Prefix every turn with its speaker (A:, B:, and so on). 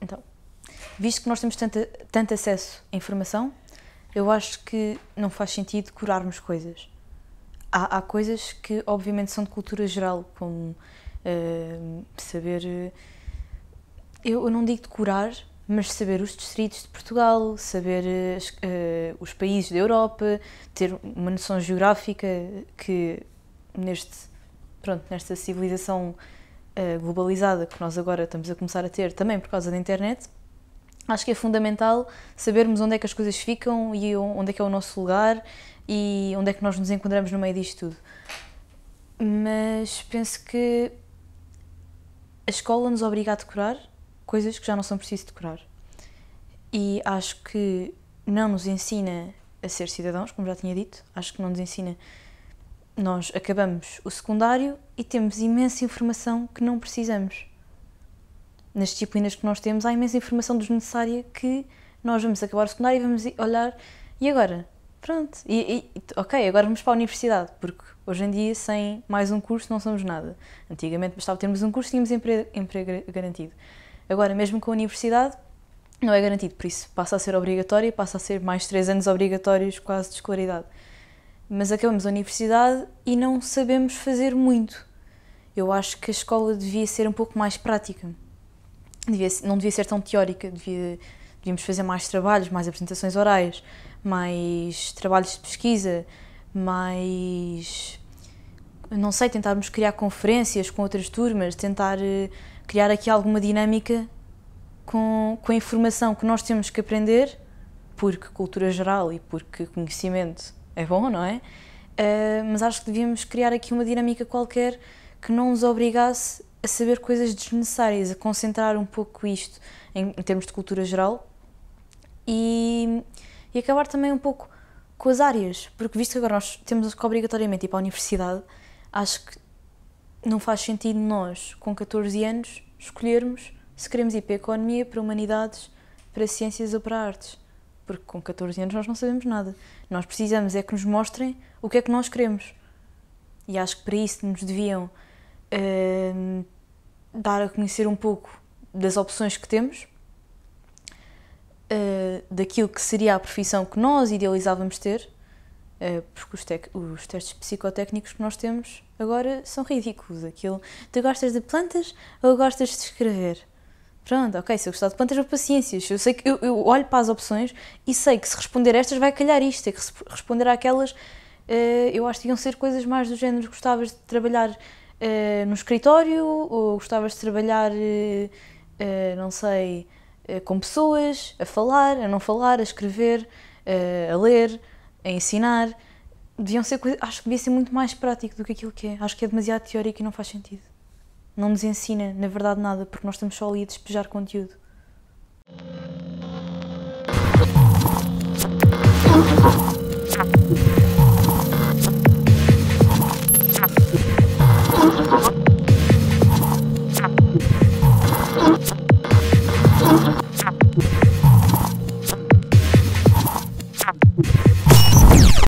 A: então, visto que nós temos tanta, tanto acesso à informação, eu acho que não faz sentido curarmos coisas. Há, há coisas que, obviamente, são de cultura geral, como uh, saber. Eh, eu, eu, não digo de curar, mas saber os distritos de Portugal, saber eh, as, uh, os países da Europa, ter uma noção geográfica que neste, pronto, nesta civilização eh, globalizada que nós agora estamos a começar a ter também por causa da internet, acho que é fundamental sabermos onde é que as coisas ficam e onde é que é o nosso lugar e onde é que nós nos encontramos no meio disto tudo. Mas penso que a escola nos obriga a decorar coisas que já não são preciso decorar. E acho que não nos ensina a ser cidadãos, como já tinha dito, acho que não nos ensina nós acabamos o secundário e temos imensa informação que não precisamos. Nas disciplinas que nós temos, há imensa informação desnecessária que nós vamos acabar o secundário e vamos olhar e agora? Pronto, e, e, ok, agora vamos para a universidade, porque hoje em dia sem mais um curso não somos nada. Antigamente bastava termos um curso, tínhamos emprego, emprego garantido. Agora, mesmo com a universidade, não é garantido, por isso passa a ser obrigatório, passa a ser mais três anos obrigatórios quase de escolaridade mas acabamos a universidade e não sabemos fazer muito. Eu acho que a escola devia ser um pouco mais prática. Devia, não devia ser tão teórica, devia, devíamos fazer mais trabalhos, mais apresentações orais, mais trabalhos de pesquisa, mais. não sei, tentarmos criar conferências com outras turmas, tentar eh, criar aqui alguma dinâmica com, com a informação que nós temos que aprender, porque cultura geral e porque conhecimento é bom, não é? Uh, mas acho que devíamos criar aqui uma dinâmica qualquer que não nos obrigasse a saber coisas desnecessárias, a concentrar um pouco isto em, em termos de cultura geral e, e, acabar também um pouco com as áreas, porque visto que agora nós temos que obrigatoriamente ir para a universidade, acho que não faz sentido nós, com 14 anos, escolhermos se queremos ir para a economia, para a humanidades, para ciências ou para artes porque com 14 anos nós não sabemos nada. Nós precisamos é que nos mostrem o que é que nós queremos. E acho que para isso nos deviam uh, dar a conhecer um pouco das opções que temos, uh, daquilo que seria a profissão que nós idealizávamos ter, uh, porque os, tec- os testes psicotécnicos que nós temos agora são ridículos. Aquilo, tu gostas de plantas ou gostas de escrever? Pronto, ok, se eu gostar de plantas, vou paciências. Eu sei que eu, eu, olho para as opções e sei que se responder a estas vai calhar isto, é que se responder àquelas, uh, eu acho que iam ser coisas mais do género gostavas de trabalhar uh, no escritório ou gostavas de trabalhar, uh, não sei, com pessoas, a falar, a não falar, a escrever, a ler, a ensinar. Deviam ser coisas, acho que devia ser muito mais prático do que aquilo que é. Acho que é demasiado teórico e não faz sentido não nos ensina, na verdade, nada, porque nós estamos só ali a despejar conteúdo.